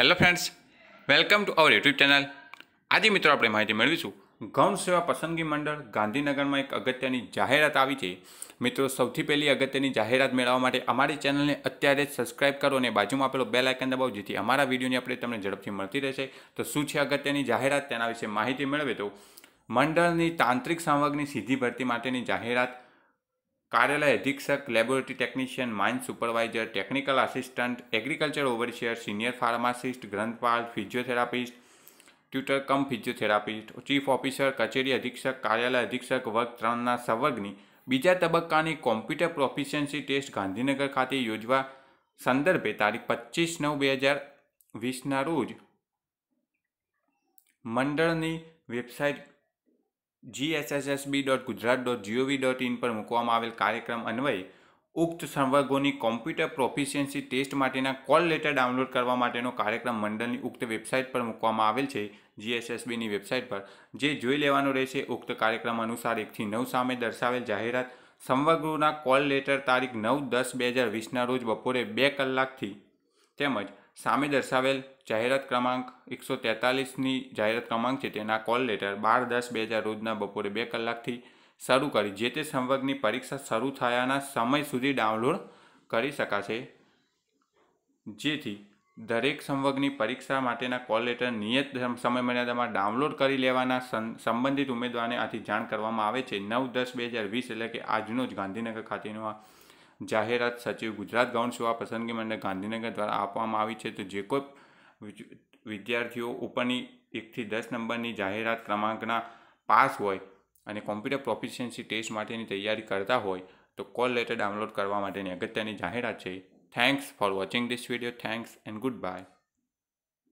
hello friends welcome to our YouTube channel આજે મિત્રો આપણે માહિતી મેળવીશું ગૌણ સેવા પસંદગી મંડળ ગાંધીનગરમાં એક અગત્યની જાહેરાત આવી છે મિત્રો સૌથી પહેલી અગત્યની જાહેરાત મેળવવા માટે અમારી ચેનલને અત્યારે જ સબસ્ક્રાઇબ કરો અને બાજુમાં આપેલો બેલ આઇકન દબાવો જેથી અમારા વિડીયોની આપણે તમને ઝડપથી મળતી રહેશે તો શું છે અગત્યની જાહેરાત તેના વિશે માહિતી મેળવે તો મંડળની તાંત્રિક સામગ્રીની સીધી ભરતી માટેની જાહેરાત કાર્યાલય અધિક્ષક laboratory technician mine supervisor technical assistant agriculture overseer senior pharmacist ગ્રંથપાલ physiotherapist tutor cum physiotherapist chief officer કચેરી અધિક્ષક કાર્યાલય અધિક્ષક વર્ગ ત્રણના સવર્ગની બીજા તબક્કાની કોમ્પ્યુટર પ્રોફિશિયન્સી ટેસ્ટ ગાંધીનગર ખાતે યોજવા સંદર્ભે તારીખ પચીસ નવ બે હજાર વીસના રોજ મંડળની website GSSSB dot Gujarat dot gov dot in પર મૂકવામાં આવેલ કાર્યક્રમ અન્વયે ઉક્ત સંવર્ગોની કોમ્પ્યુટર પ્રોફિશિયન્સી ટેસ્ટ માટેના કોલ લેટર ડાઉનલોડ કરવા માટેનો કાર્યક્રમ મંડળની ઉક્ત વેબસાઇટ પર મૂકવામાં આવેલ છે જીએસએસબીની વેબસાઇટ પર જે જોઈ લેવાનો રહેશે ઉક્ત કાર્યક્રમ અનુસાર એકથી નવ સામે દર્શાવેલ જાહેરાત સંવર્ગોના કોલ લેટર તારીખ નવ દસ બે હજાર વીસના રોજ બપોરે બે કલાકથી તેમજ સામે દર્શાવેલ જાહેરાત ક્રમાંક એકસો તેતાલીસની જાહેરાત ક્રમાંક છે તેના કોલ લેટર બાર દસ બે હજાર રોજના બપોરે બે કલાકથી શરૂ કરી જે તે સંવર્ગની પરીક્ષા શરૂ થયાના સમય સુધી ડાઉનલોડ કરી શકાશે જેથી દરેક સંવર્ગની પરીક્ષા માટેના કોલ લેટર નિયત સમય મર્યાદામાં ડાઉનલોડ કરી લેવાના સંબંધિત ઉમેદવારને આથી જાણ કરવામાં આવે છે નવ દસ બે હજાર વીસ એટલે કે આજનો જ ગાંધીનગર ખાતેનો આ જાહેરાત સચિવ ગુજરાત ગૌણ સેવા પસંદગી મંડળ ગાંધીનગર દ્વારા આપવામાં આવી છે તો જે કોઈ વિદ્યાર્થીઓ ઉપરની એકથી દસ નંબરની જાહેરાત ક્રમાંકના પાસ હોય અને કોમ્પ્યુટર પ્રોફિશિયન્સી ટેસ્ટ માટેની તૈયારી કરતા હોય તો કોલ લેટર ડાઉનલોડ કરવા માટેની અગત્યની જાહેરાત છે thanks for watching this video thanks and good bye